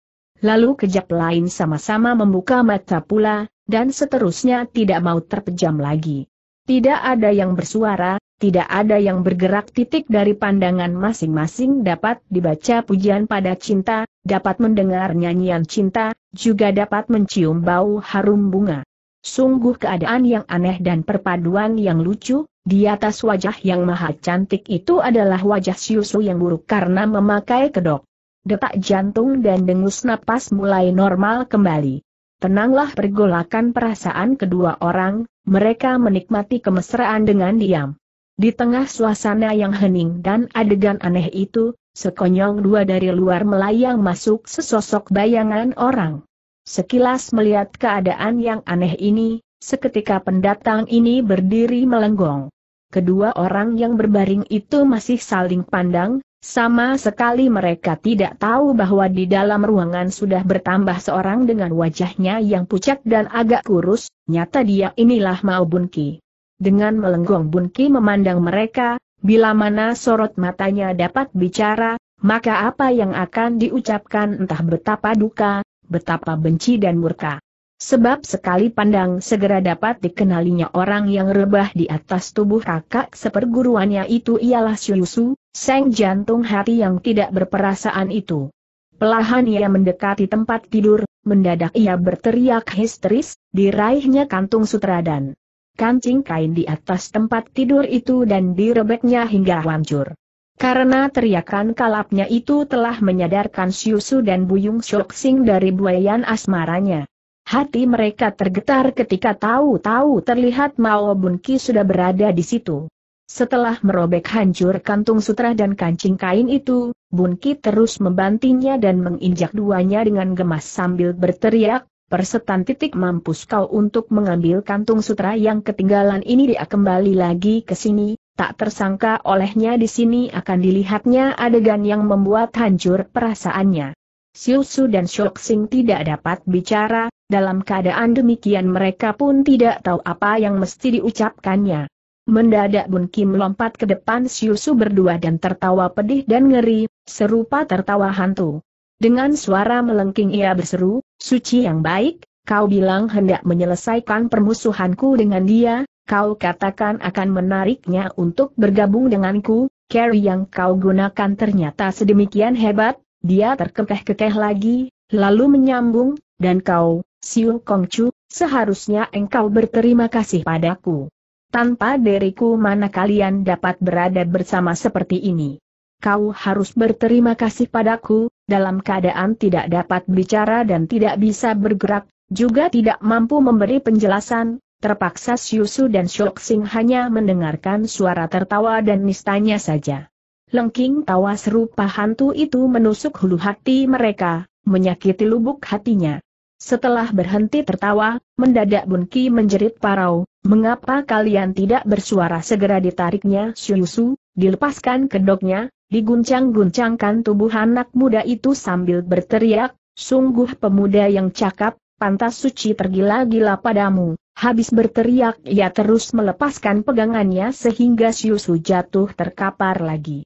A: lalu kejap lain sama-sama membuka mata pula, dan seterusnya tidak mau terpejam lagi. Tidak ada yang bersuara, tidak ada yang bergerak titik dari pandangan masing-masing dapat dibaca pujian pada cinta, dapat mendengar nyanyian cinta, juga dapat mencium bau harum bunga. Sungguh keadaan yang aneh dan perpaduan yang lucu, di atas wajah yang maha cantik itu adalah wajah Siusu yang buruk karena memakai kedok. Detak jantung dan dengus napas mulai normal kembali. Tenanglah pergolakan perasaan kedua orang, mereka menikmati kemesraan dengan diam. Di tengah suasana yang hening dan adegan aneh itu, sekonyong dua dari luar melayang masuk sesosok bayangan orang. Sekilas melihat keadaan yang aneh ini, seketika pendatang ini berdiri melenggong. Kedua orang yang berbaring itu masih saling pandang, sama sekali mereka tidak tahu bahwa di dalam ruangan sudah bertambah seorang dengan wajahnya yang pucat dan agak kurus, nyata dia inilah Mao Bunki. Dengan melenggong Bunki memandang mereka, bila mana sorot matanya dapat bicara, maka apa yang akan diucapkan entah betapa duka, betapa benci dan murka. Sebab sekali pandang segera dapat dikenalinya orang yang rebah di atas tubuh kakak seperguruannya itu ialah Syusu, Seng jantung hati yang tidak berperasaan itu. Pelahan ia mendekati tempat tidur, mendadak ia berteriak histeris, diraihnya kantung sutradan. Kancing kain di atas tempat tidur itu dan direbeknya hingga hancur. Karena teriakan kalapnya itu telah menyadarkan Syusu dan Buyung Shoksing dari buayan asmaranya. Hati mereka tergetar ketika tahu-tahu terlihat Mao Bunki sudah berada di situ. Setelah merobek hancur kantung sutra dan kancing kain itu, Bunki terus membantingnya dan menginjak duanya dengan gemas sambil berteriak, Persetan titik mampus kau untuk mengambil kantung sutra yang ketinggalan ini dia kembali lagi ke sini, tak tersangka olehnya di sini akan dilihatnya adegan yang membuat hancur perasaannya. Siusu dan Sing tidak dapat bicara, dalam keadaan demikian mereka pun tidak tahu apa yang mesti diucapkannya. Mendadak Bun Kim lompat ke depan Siusu berdua dan tertawa pedih dan ngeri, serupa tertawa hantu. Dengan suara melengking ia berseru, Suci yang baik, kau bilang hendak menyelesaikan permusuhanku dengan dia, kau katakan akan menariknya untuk bergabung denganku, carry yang kau gunakan ternyata sedemikian hebat, dia terkekeh-kekeh lagi, lalu menyambung, dan kau, Siu Chu, seharusnya engkau berterima kasih padaku. Tanpa deriku mana kalian dapat berada bersama seperti ini. Kau harus berterima kasih padaku, dalam keadaan tidak dapat bicara dan tidak bisa bergerak, juga tidak mampu memberi penjelasan, terpaksa Syusu dan Shoksing hanya mendengarkan suara tertawa dan nistanya saja. Lengking tawa serupa hantu itu menusuk hulu hati mereka, menyakiti lubuk hatinya. Setelah berhenti tertawa, mendadak Ki menjerit parau, mengapa kalian tidak bersuara segera ditariknya Syusu, dilepaskan kedoknya, diguncang-guncangkan tubuh anak muda itu sambil berteriak, sungguh pemuda yang cakap, pantas suci tergila-gila padamu. Habis berteriak ia terus melepaskan pegangannya sehingga Syusu jatuh terkapar lagi.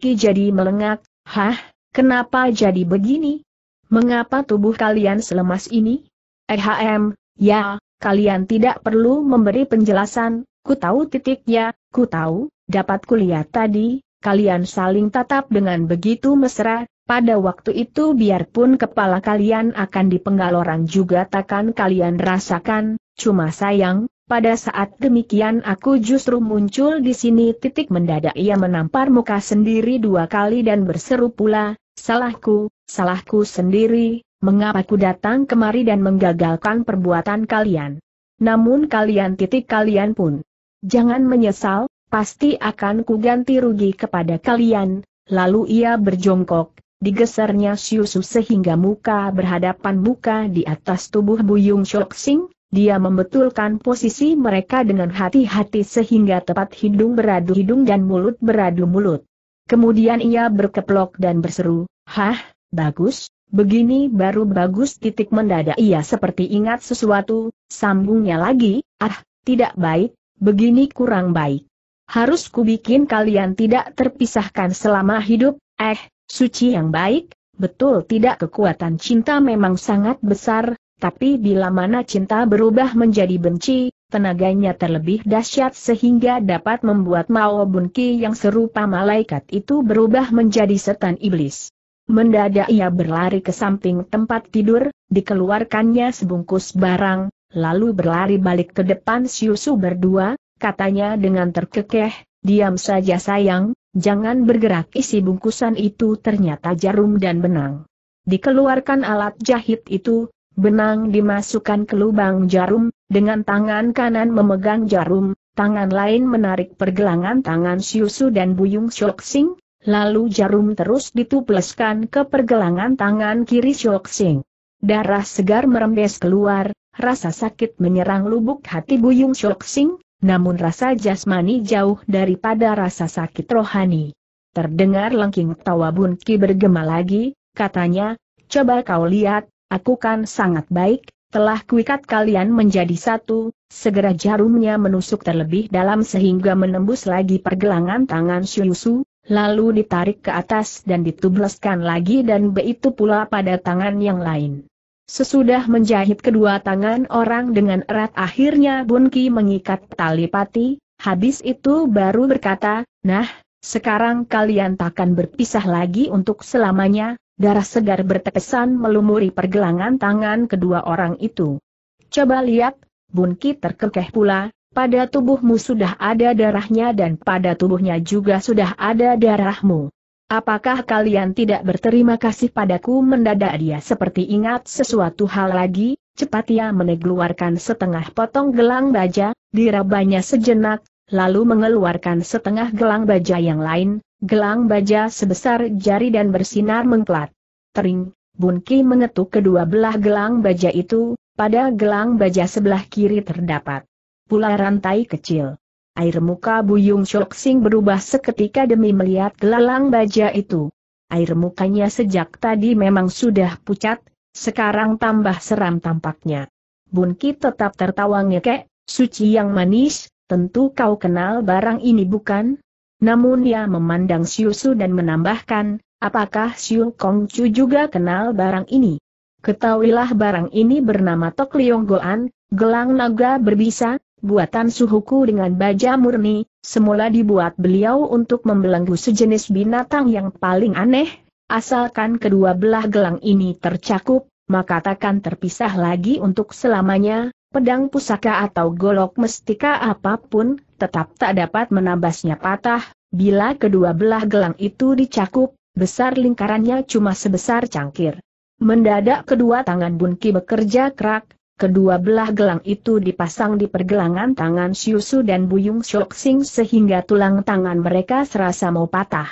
A: Ki jadi melengak, hah, kenapa jadi begini? Mengapa tubuh kalian selemas ini? Ehm, ya, kalian tidak perlu memberi penjelasan, ku tahu titik ya, ku tahu, dapat kulihat tadi, kalian saling tatap dengan begitu mesra, pada waktu itu biarpun kepala kalian akan dipenggal orang juga takkan kalian rasakan, cuma sayang, pada saat demikian aku justru muncul di sini titik mendadak ia menampar muka sendiri dua kali dan berseru pula, Salahku, salahku sendiri, mengapa ku datang kemari dan menggagalkan perbuatan kalian. Namun kalian titik kalian pun. Jangan menyesal, pasti akan ku ganti rugi kepada kalian. Lalu ia berjongkok, digesernya siusu sehingga muka berhadapan muka di atas tubuh Buyung Shoksing, dia membetulkan posisi mereka dengan hati-hati sehingga tepat hidung beradu hidung dan mulut beradu mulut. Kemudian ia berkeplok dan berseru, Hah, bagus, begini baru bagus titik mendadak ia seperti ingat sesuatu, sambungnya lagi, ah, tidak baik, begini kurang baik. Harus kubikin kalian tidak terpisahkan selama hidup, eh, suci yang baik, betul tidak kekuatan cinta memang sangat besar, tapi bila mana cinta berubah menjadi benci, Tenaganya terlebih dahsyat sehingga dapat membuat Mao Bunki yang serupa malaikat itu berubah menjadi setan iblis. Mendadak ia berlari ke samping tempat tidur, dikeluarkannya sebungkus barang, lalu berlari balik ke depan Siusu berdua, katanya dengan terkekeh, Diam saja sayang, jangan bergerak isi bungkusan itu ternyata jarum dan benang. Dikeluarkan alat jahit itu, Benang dimasukkan ke lubang jarum, dengan tangan kanan memegang jarum, tangan lain menarik pergelangan tangan Siusu dan Buyung Shoxing, lalu jarum terus ditupleskan ke pergelangan tangan kiri Shoxing. Darah segar merembes keluar, rasa sakit menyerang lubuk hati Buyung Shoxing, namun rasa jasmani jauh daripada rasa sakit rohani. Terdengar lengking tawa Bunki bergema lagi, katanya, coba kau lihat, Aku kan sangat baik, telah kuikat kalian menjadi satu, segera jarumnya menusuk terlebih dalam sehingga menembus lagi pergelangan tangan Syuyusu, lalu ditarik ke atas dan ditublaskan lagi dan begitu pula pada tangan yang lain. Sesudah menjahit kedua tangan orang dengan erat akhirnya Bunki mengikat tali pati, habis itu baru berkata, nah, sekarang kalian takkan berpisah lagi untuk selamanya, Darah segar bertepesan melumuri pergelangan tangan kedua orang itu. Coba lihat, Bunki terkekeh pula, pada tubuhmu sudah ada darahnya dan pada tubuhnya juga sudah ada darahmu. Apakah kalian tidak berterima kasih padaku mendadak dia seperti ingat sesuatu hal lagi, cepat ia mengeluarkan setengah potong gelang baja, dirabanya sejenak, lalu mengeluarkan setengah gelang baja yang lain, Gelang baja sebesar jari dan bersinar mengklat. Tering, Bun Ki mengetuk kedua belah gelang baja itu, pada gelang baja sebelah kiri terdapat pula rantai kecil. Air muka Buyung Sing berubah seketika demi melihat gelang baja itu. Air mukanya sejak tadi memang sudah pucat, sekarang tambah seram tampaknya. Bun Ki tetap tertawa ngekek, suci yang manis, tentu kau kenal barang ini bukan? Namun ia memandang Siu Su dan menambahkan, apakah Siu Kong Chu juga kenal barang ini? Ketahuilah barang ini bernama Tok Liong Goan, gelang naga berbisa, buatan suhuku dengan baja murni, semula dibuat beliau untuk membelenggu sejenis binatang yang paling aneh, asalkan kedua belah gelang ini tercakup, maka takkan terpisah lagi untuk selamanya, pedang pusaka atau golok mestika apapun, tetap tak dapat menabasnya patah, bila kedua belah gelang itu dicakup, besar lingkarannya cuma sebesar cangkir. Mendadak kedua tangan Bunki bekerja kerak, kedua belah gelang itu dipasang di pergelangan tangan Siusu dan Buyung Shoksing sehingga tulang tangan mereka serasa mau patah.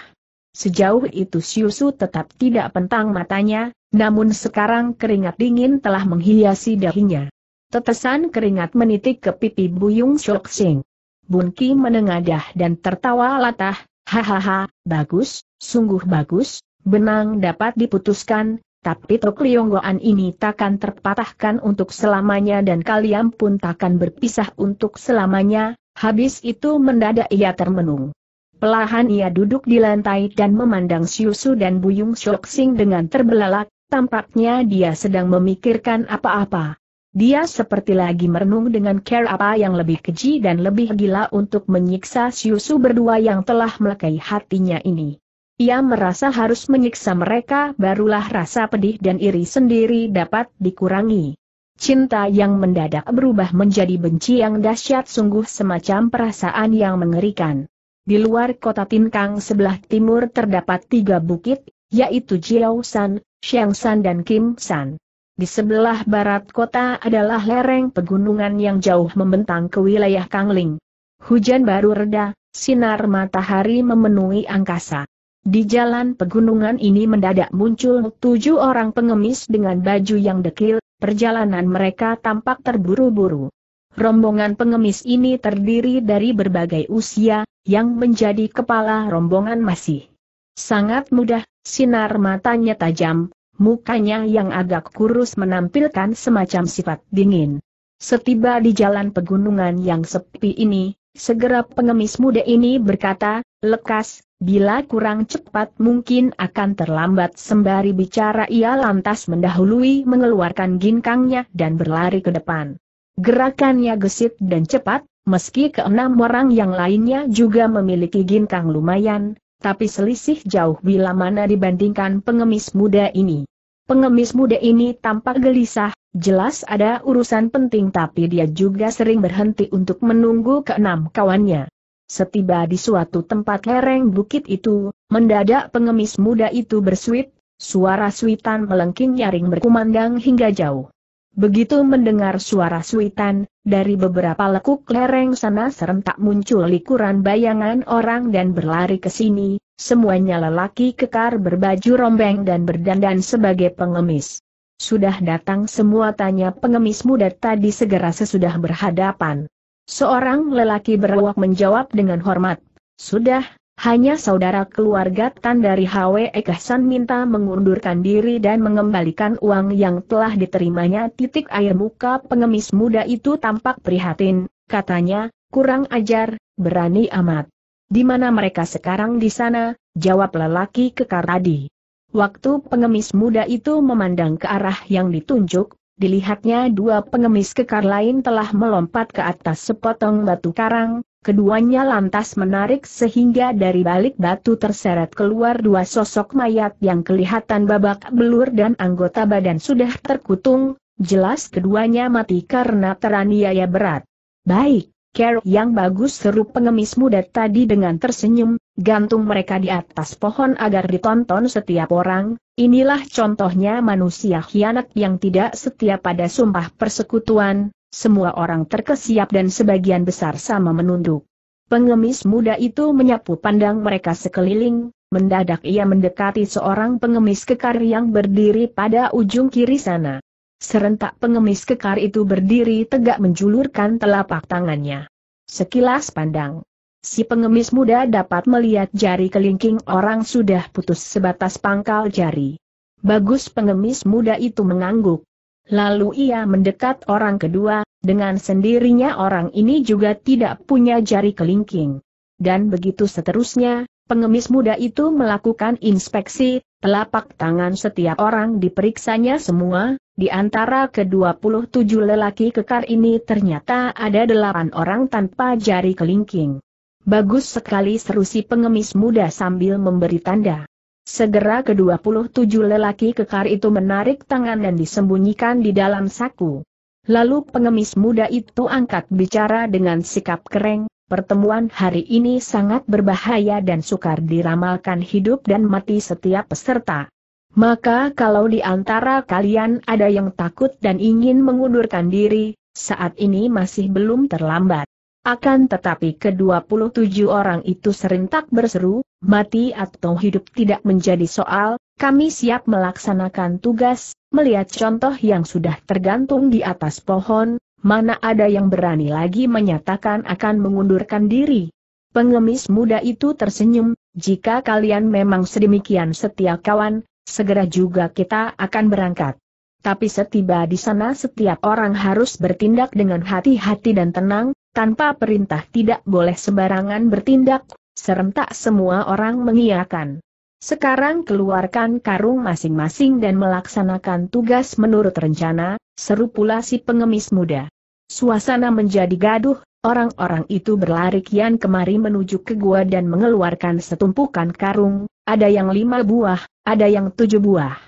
A: Sejauh itu Siusu tetap tidak pentang matanya, namun sekarang keringat dingin telah menghiasi dahinya. Tetesan keringat menitik ke pipi Buyung Shok Sing. Bun menengadah dan tertawa latah, hahaha, bagus, sungguh bagus, benang dapat diputuskan, tapi Tok Lionggoan ini takkan terpatahkan untuk selamanya dan kalian pun takkan berpisah untuk selamanya, habis itu mendadak ia termenung. Pelahan ia duduk di lantai dan memandang Siusu dan Buyung Shok Sing dengan terbelalak, tampaknya dia sedang memikirkan apa-apa. Dia seperti lagi merenung dengan care apa yang lebih keji dan lebih gila untuk menyiksa Siusu berdua yang telah melekai hatinya ini. Ia merasa harus menyiksa mereka barulah rasa pedih dan iri sendiri dapat dikurangi. Cinta yang mendadak berubah menjadi benci yang dahsyat sungguh semacam perasaan yang mengerikan. Di luar kota Tinkang sebelah timur terdapat tiga bukit, yaitu Jiao San, Xiang San dan Kim San. Di sebelah barat kota adalah lereng pegunungan yang jauh membentang ke wilayah Kangling. Hujan baru reda, sinar matahari memenuhi angkasa. Di jalan pegunungan ini mendadak muncul tujuh orang pengemis dengan baju yang dekil, perjalanan mereka tampak terburu-buru. Rombongan pengemis ini terdiri dari berbagai usia, yang menjadi kepala rombongan masih sangat mudah, sinar matanya tajam, Mukanya yang agak kurus menampilkan semacam sifat dingin. Setiba di jalan pegunungan yang sepi ini, segera pengemis muda ini berkata, lekas, bila kurang cepat mungkin akan terlambat sembari bicara ia lantas mendahului mengeluarkan ginkangnya dan berlari ke depan. Gerakannya gesit dan cepat, meski keenam orang yang lainnya juga memiliki ginkang lumayan, tapi selisih jauh bila mana dibandingkan pengemis muda ini. Pengemis muda ini tampak gelisah, jelas ada urusan penting tapi dia juga sering berhenti untuk menunggu keenam kawannya. Setiba di suatu tempat lereng bukit itu, mendadak pengemis muda itu bersuit, suara suitan melengking nyaring berkumandang hingga jauh. Begitu mendengar suara suitan, dari beberapa lekuk lereng sana serentak muncul likuran bayangan orang dan berlari ke sini, semuanya lelaki kekar berbaju rombeng dan berdandan sebagai pengemis. Sudah datang semua tanya pengemis muda tadi segera sesudah berhadapan. Seorang lelaki berwak menjawab dengan hormat, Sudah, hanya saudara keluarga Tan dari Hwe Ekahsan minta mengundurkan diri dan mengembalikan uang yang telah diterimanya titik air muka pengemis muda itu tampak prihatin, katanya, kurang ajar, berani amat. Di mana mereka sekarang di sana, jawab lelaki kekar tadi. Waktu pengemis muda itu memandang ke arah yang ditunjuk, dilihatnya dua pengemis kekar lain telah melompat ke atas sepotong batu karang, Keduanya lantas menarik sehingga dari balik batu terseret keluar dua sosok mayat yang kelihatan babak belur dan anggota badan sudah terkutung, jelas keduanya mati karena teraniaya berat. Baik, care yang bagus seru pengemis muda tadi dengan tersenyum, gantung mereka di atas pohon agar ditonton setiap orang, inilah contohnya manusia hianat yang tidak setia pada sumpah persekutuan, semua orang terkesiap dan sebagian besar sama menunduk. Pengemis muda itu menyapu pandang mereka sekeliling, mendadak ia mendekati seorang pengemis kekar yang berdiri pada ujung kiri sana. Serentak pengemis kekar itu berdiri tegak menjulurkan telapak tangannya. Sekilas pandang, si pengemis muda dapat melihat jari kelingking orang sudah putus sebatas pangkal jari. Bagus pengemis muda itu mengangguk, Lalu ia mendekat orang kedua, dengan sendirinya orang ini juga tidak punya jari kelingking. Dan begitu seterusnya, pengemis muda itu melakukan inspeksi, telapak tangan setiap orang diperiksanya semua, di antara ke-27 lelaki kekar ini ternyata ada delapan orang tanpa jari kelingking. Bagus sekali seru si pengemis muda sambil memberi tanda. Segera ke-27 lelaki kekar itu menarik tangan dan disembunyikan di dalam saku. Lalu pengemis muda itu angkat bicara dengan sikap kering, pertemuan hari ini sangat berbahaya dan sukar diramalkan hidup dan mati setiap peserta. Maka kalau di antara kalian ada yang takut dan ingin mengundurkan diri, saat ini masih belum terlambat. Akan tetapi ke-27 orang itu serentak berseru, mati atau hidup tidak menjadi soal, kami siap melaksanakan tugas, melihat contoh yang sudah tergantung di atas pohon, mana ada yang berani lagi menyatakan akan mengundurkan diri. Pengemis muda itu tersenyum, jika kalian memang sedemikian setia kawan, segera juga kita akan berangkat. Tapi setiba di sana setiap orang harus bertindak dengan hati-hati dan tenang, tanpa perintah tidak boleh sembarangan bertindak, serentak semua orang mengiakan. Sekarang keluarkan karung masing-masing dan melaksanakan tugas menurut rencana, seru pula si pengemis muda. Suasana menjadi gaduh, orang-orang itu berlari kian kemari menuju ke gua dan mengeluarkan setumpukan karung, ada yang lima buah, ada yang tujuh buah.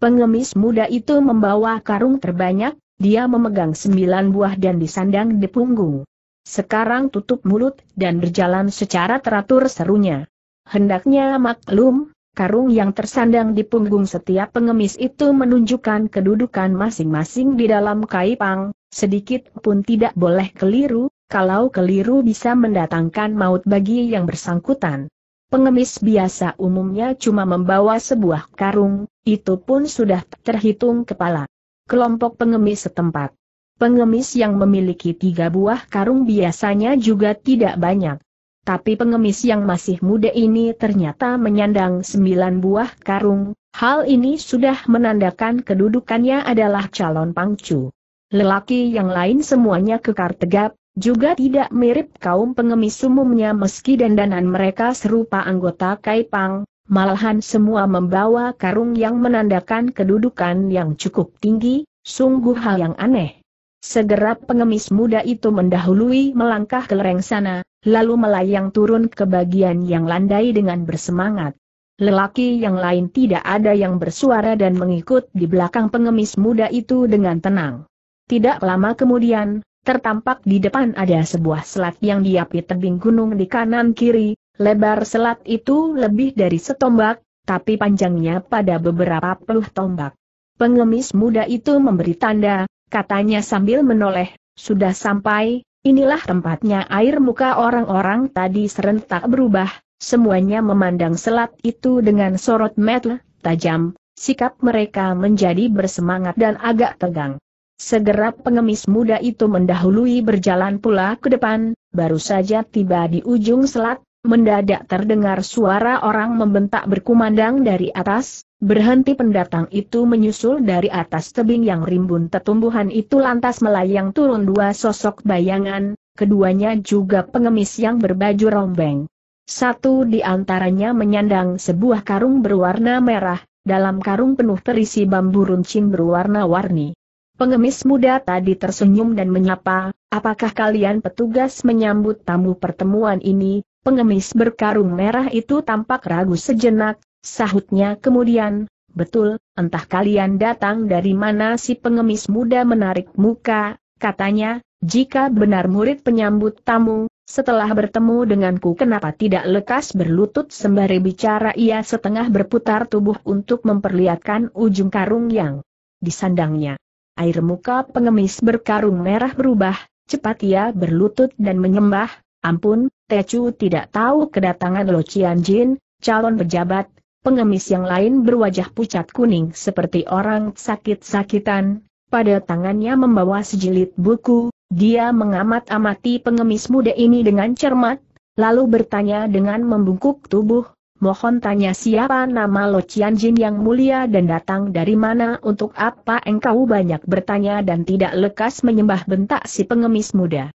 A: Pengemis muda itu membawa karung terbanyak, dia memegang sembilan buah dan disandang di punggung. Sekarang tutup mulut dan berjalan secara teratur serunya. Hendaknya maklum, karung yang tersandang di punggung setiap pengemis itu menunjukkan kedudukan masing-masing di dalam kaipang, sedikit pun tidak boleh keliru, kalau keliru bisa mendatangkan maut bagi yang bersangkutan. Pengemis biasa umumnya cuma membawa sebuah karung, itu pun sudah terhitung kepala. Kelompok pengemis setempat Pengemis yang memiliki tiga buah karung biasanya juga tidak banyak. Tapi pengemis yang masih muda ini ternyata menyandang sembilan buah karung, hal ini sudah menandakan kedudukannya adalah calon pangcu. Lelaki yang lain semuanya kekar tegap, juga tidak mirip kaum pengemis umumnya meski dandanan mereka serupa anggota Kaipang, malahan semua membawa karung yang menandakan kedudukan yang cukup tinggi, sungguh hal yang aneh. Segera pengemis muda itu mendahului melangkah ke lereng sana, lalu melayang turun ke bagian yang landai dengan bersemangat. Lelaki yang lain tidak ada yang bersuara dan mengikut di belakang pengemis muda itu dengan tenang. Tidak lama kemudian, tertampak di depan ada sebuah selat yang diapi tebing gunung di kanan kiri, lebar selat itu lebih dari setombak, tapi panjangnya pada beberapa puluh tombak. Pengemis muda itu memberi tanda, katanya sambil menoleh, sudah sampai, inilah tempatnya air muka orang-orang tadi serentak berubah, semuanya memandang selat itu dengan sorot mata tajam, sikap mereka menjadi bersemangat dan agak tegang. Segera pengemis muda itu mendahului berjalan pula ke depan, baru saja tiba di ujung selat, mendadak terdengar suara orang membentak berkumandang dari atas, Berhenti pendatang itu menyusul dari atas tebing yang rimbun tetumbuhan itu lantas melayang turun dua sosok bayangan, keduanya juga pengemis yang berbaju rombeng. Satu di antaranya menyandang sebuah karung berwarna merah, dalam karung penuh terisi bambu runcing berwarna-warni. Pengemis muda tadi tersenyum dan menyapa, apakah kalian petugas menyambut tamu pertemuan ini? Pengemis berkarung merah itu tampak ragu sejenak, Sahutnya kemudian, betul, entah kalian datang dari mana si pengemis muda menarik muka, katanya, jika benar murid penyambut tamu, setelah bertemu denganku kenapa tidak lekas berlutut sembari bicara ia setengah berputar tubuh untuk memperlihatkan ujung karung yang disandangnya. Air muka pengemis berkarung merah berubah, cepat ia berlutut dan menyembah, ampun, Tecu tidak tahu kedatangan Lo Cian Jin, calon pejabat, pengemis yang lain berwajah pucat kuning seperti orang sakit-sakitan, pada tangannya membawa sejilid buku, dia mengamat-amati pengemis muda ini dengan cermat, lalu bertanya dengan membungkuk tubuh, mohon tanya siapa nama Lo Jin yang mulia dan datang dari mana untuk apa engkau banyak bertanya dan tidak lekas menyembah bentak si pengemis muda.